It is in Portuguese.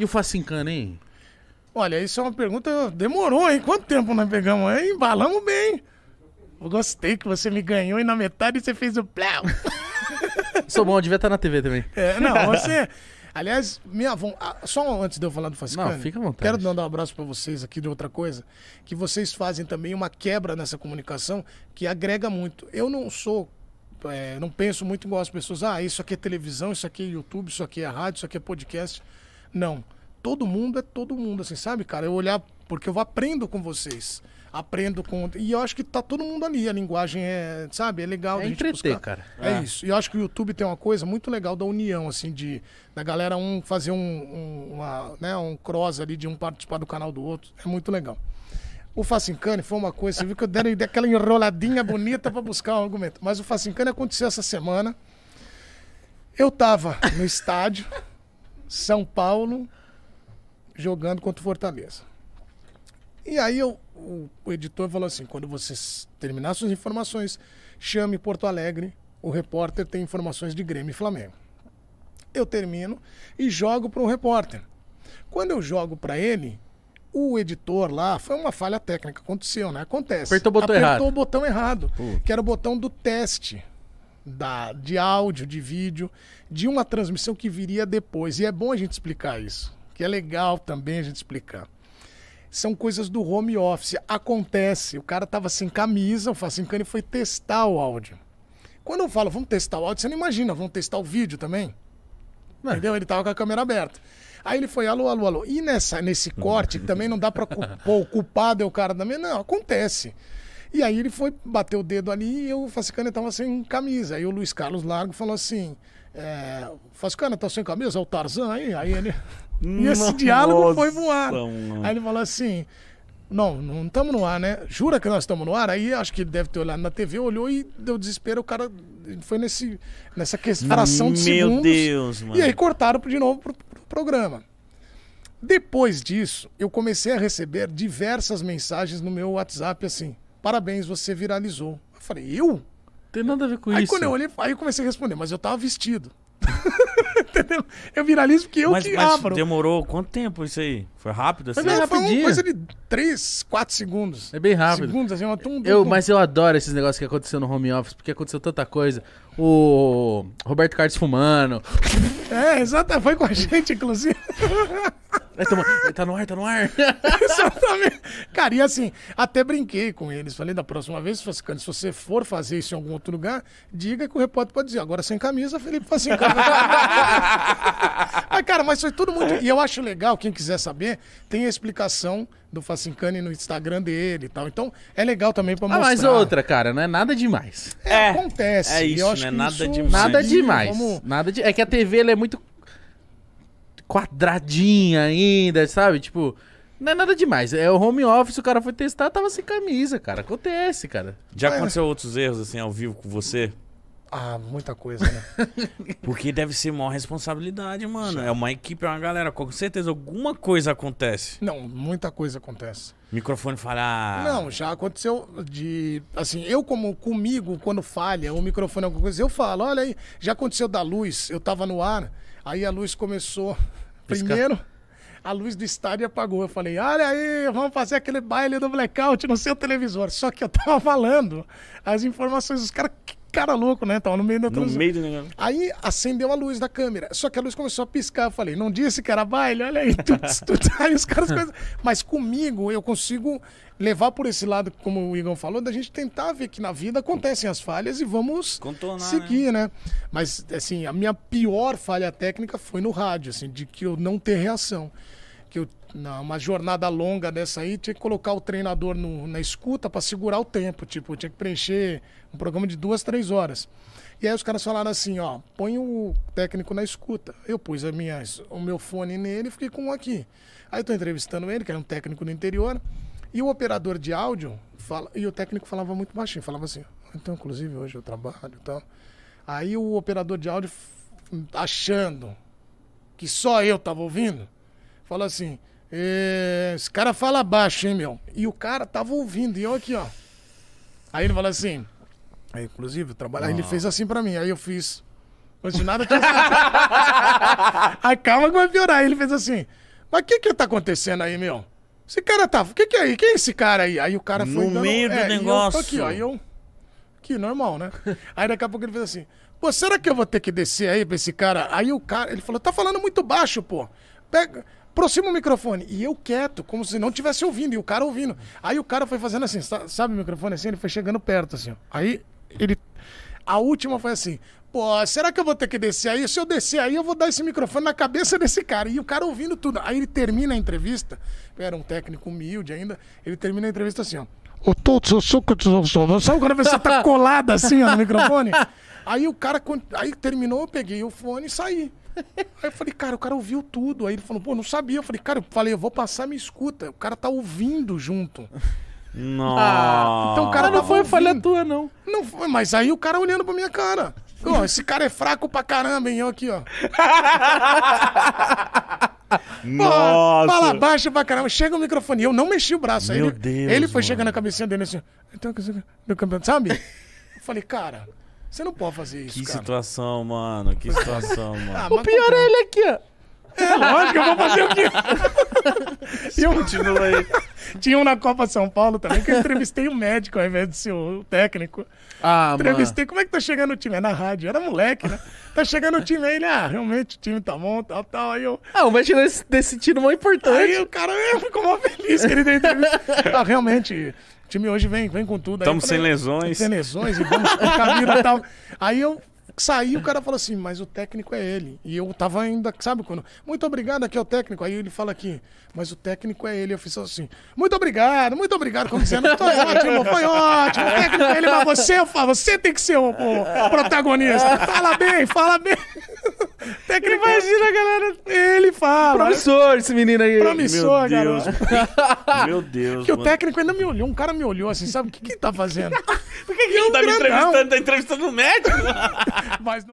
E o Facincana, hein? Olha, isso é uma pergunta. Demorou, hein? Quanto tempo nós pegamos? Aí embalamos bem. Eu gostei que você me ganhou e na metade você fez o pléu. Sou bom, eu devia estar na TV também. É, não, você. Aliás, minha avó. Ah, só antes de eu falar do Facincana. Não, fica à vontade. Quero mandar um abraço para vocês aqui de outra coisa. Que vocês fazem também uma quebra nessa comunicação que agrega muito. Eu não sou. É, não penso muito igual as pessoas. Ah, isso aqui é televisão, isso aqui é YouTube, isso aqui é rádio, isso aqui é podcast. Não. Todo mundo é todo mundo, assim, sabe, cara? Eu olhar, porque eu aprendo com vocês. Aprendo com. E eu acho que tá todo mundo ali. A linguagem é, sabe, é legal. É entreter, cara. É, é, isso. E eu acho que o YouTube tem uma coisa muito legal da união, assim, de da galera um fazer um, um, uma, né, um cross ali, de um participar do canal do outro. É muito legal. O Facincane foi uma coisa, você viu que eu dei aquela enroladinha bonita para buscar um argumento. Mas o Facincane aconteceu essa semana. Eu tava no estádio. São Paulo jogando contra o Fortaleza. E aí eu, o, o, editor falou assim: quando você terminar suas informações, chame Porto Alegre, o repórter tem informações de Grêmio e Flamengo. Eu termino e jogo para o repórter. Quando eu jogo para ele, o editor lá, foi uma falha técnica, aconteceu, né? Acontece. Apertou o botão Apertou errado. Apertou o botão errado, que era o botão do teste da, de áudio, de vídeo, de uma transmissão que viria depois. E é bom a gente explicar isso, que é legal também a gente explicar. São coisas do home office. Acontece, o cara estava sem camisa, o Facincani foi testar o áudio. Quando eu falo, vamos testar o áudio, você não imagina, vamos testar o vídeo também. Não. É. Entendeu? Ele estava com a câmera aberta. Aí ele foi, alô, alô, alô. E nessa, nesse corte, também não dá para culpar o culpado, é o cara também. Não, acontece. E aí ele foi, bater o dedo ali e o Facicana estava sem camisa. Aí o Luiz Carlos Largo falou assim: é, Facicana tá sem camisa? É o Tarzan aí? Aí ele. E esse Nossa, diálogo foi voar. Aí ele falou assim: Não, não estamos no ar, né? Jura que nós estamos no ar? Aí acho que ele deve ter olhado na TV, olhou e deu desespero. O cara foi nesse, nessa fração de segundos. Meu Deus, mano. E aí cortaram de novo pro, pro programa. Depois disso, eu comecei a receber diversas mensagens no meu WhatsApp assim parabéns, você viralizou. Eu falei, eu? Tem nada a ver com aí, isso. Quando eu olhei, aí eu comecei a responder, mas eu tava vestido. Entendeu? Eu viralizo porque eu mas, que mas abro. demorou quanto tempo isso aí? Foi rápido assim? Mas é rapidinho. Foi uma coisa de 3, 4 segundos. É bem rápido. Segundos, assim, uma tum, eu, Mas eu adoro esses negócios que aconteceu no home office, porque aconteceu tanta coisa. O Roberto Carlos fumando. É, exato. Foi com a gente, inclusive. Nós tamo... tá no ar, tá no ar. Exatamente. Cara, e assim, até brinquei com eles. Falei, da próxima vez, se você for fazer isso em algum outro lugar, diga que o repórter pode dizer. Agora sem camisa, Felipe faz sem camisa. mas, cara, mas foi tudo muito. E eu acho legal, quem quiser saber, tem a explicação do Facincani no Instagram dele e tal. Então, é legal também pra mostrar. Ah, mas outra, cara, não é nada demais. É, é acontece. É isso, né? nada isso... demais. Nada demais. Nada de... É que a TV, é muito quadradinha ainda, sabe? Tipo, não é nada demais. É o home office, o cara foi testar, tava sem camisa, cara. Acontece, cara. Já é. aconteceu outros erros, assim, ao vivo com você? Ah, muita coisa, né? Porque deve ser maior responsabilidade, mano. Sim. É uma equipe, é uma galera. Com certeza alguma coisa acontece. Não, muita coisa acontece. microfone falhar. Ah. Não, já aconteceu de. Assim, eu, como comigo, quando falha o microfone, alguma coisa, eu falo: olha aí, já aconteceu da luz. Eu tava no ar, aí a luz começou. Primeiro a luz do estádio apagou. Eu falei, olha aí, vamos fazer aquele baile do blackout no seu televisor. Só que eu tava falando as informações, os caras, cara louco, né? Tava no meio da transmissão. No meio do Aí acendeu a luz da câmera. Só que a luz começou a piscar. Eu falei, não disse que era baile? Olha aí. Tuts, tuts. aí os caras... Mas comigo, eu consigo levar por esse lado, como o Igor falou, da gente tentar ver que na vida acontecem as falhas e vamos Contornar, seguir, né? né? Mas, assim, a minha pior falha técnica foi no rádio, assim, de que eu não ter reação que eu, uma jornada longa dessa aí, tinha que colocar o treinador no, na escuta para segurar o tempo. Tipo, tinha que preencher um programa de duas, três horas. E aí os caras falaram assim, ó, põe o técnico na escuta. Eu pus a minha, o meu fone nele e fiquei com um aqui. Aí tô entrevistando ele, que era um técnico do interior, e o operador de áudio, fala, e o técnico falava muito baixinho, falava assim, então, inclusive, hoje eu trabalho e tal. Aí o operador de áudio, achando que só eu tava ouvindo, Fala assim, é, esse cara fala baixo, hein, meu? E o cara tava ouvindo, e eu aqui, ó. Aí ele fala assim, aí, inclusive, trabalho. Aí ele fez assim pra mim, aí eu fiz. Mas de nada que Aí calma que vai piorar. Aí ele fez assim, mas o que que tá acontecendo aí, meu? Esse cara tá. O que que é aí? Quem é esse cara aí? Aí o cara foi. No dando, meio é, do negócio. Eu, aqui, ó. aí eu. Que normal, né? Aí daqui a pouco ele fez assim: pô, será que eu vou ter que descer aí pra esse cara? Aí o cara, ele falou: tá falando muito baixo, pô. Pega aproxima o microfone. E eu quieto, como se não estivesse ouvindo, e o cara ouvindo. Aí o cara foi fazendo assim, sabe o microfone assim? Ele foi chegando perto, assim. Aí ele. A última foi assim. Pô, será que eu vou ter que descer aí? Se eu descer aí, eu vou dar esse microfone na cabeça desse cara. E o cara ouvindo tudo. Aí ele termina a entrevista. Era um técnico humilde ainda. Ele termina a entrevista assim, ó. O todos os sucos Sabe quando a pessoa tá colada assim ó, no microfone? Aí o cara. Aí terminou, eu peguei o fone e saí. Aí eu falei, cara, o cara ouviu tudo. Aí ele falou, pô, não sabia. Eu falei, cara, eu falei, eu vou passar, me escuta. O cara tá ouvindo junto. Nossa. Ah, então o cara não foi falha tua, não. Não foi, mas aí o cara olhando pra minha cara. Ó, esse cara é fraco pra caramba, hein? Eu aqui, ó. Nossa. Fala baixo pra caramba. Chega o microfone. Eu não mexi o braço. Meu ele, Deus. Ele foi mano. chegando na cabecinha dele assim. Então, meu campeão, sabe? Eu falei, cara. Você não pode fazer isso, Que cara. situação, mano. Que situação, mano. Ah, o pior é ele aqui, ó. É, lógico, eu vou fazer o quê? e eu... Continua aí. Tinha um na Copa São Paulo também que eu entrevistei o um médico ao invés de ser o técnico. Ah, entrevistei, mano. como é que tá chegando o time? É na rádio, era moleque, né? Tá chegando o time aí, ele, ah, realmente o time tá bom, tal, tal. Aí eu. Ah, o médico desse, desse tiro não é importante. Aí o cara é, ficou mal feliz que ele deu entrevista. ah, realmente, time hoje vem, vem com tudo. Estamos sem lesões. Sem lesões e vamos pro caminho e tal. Aí eu saí o cara falou assim, mas o técnico é ele. E eu tava ainda, sabe quando? Muito obrigado, aqui é o técnico. Aí ele fala aqui, mas o técnico é ele. Eu fiz assim, muito obrigado, muito obrigado, como dizendo, foi ótimo, foi ótimo, o técnico é ele, mas você, eu falo, você tem que ser o, o protagonista. Fala bem, fala bem. Técnica... Imagina galera. Ele fala. Promissor esse menino aí. Promissor, Meu Deus. Meu Deus. Que mano. o técnico ainda me olhou. Um cara me olhou assim, sabe? O que, que ele tá fazendo? Por que, que ele é tá me entrevistando? Tá entrevistando o médico? Mas.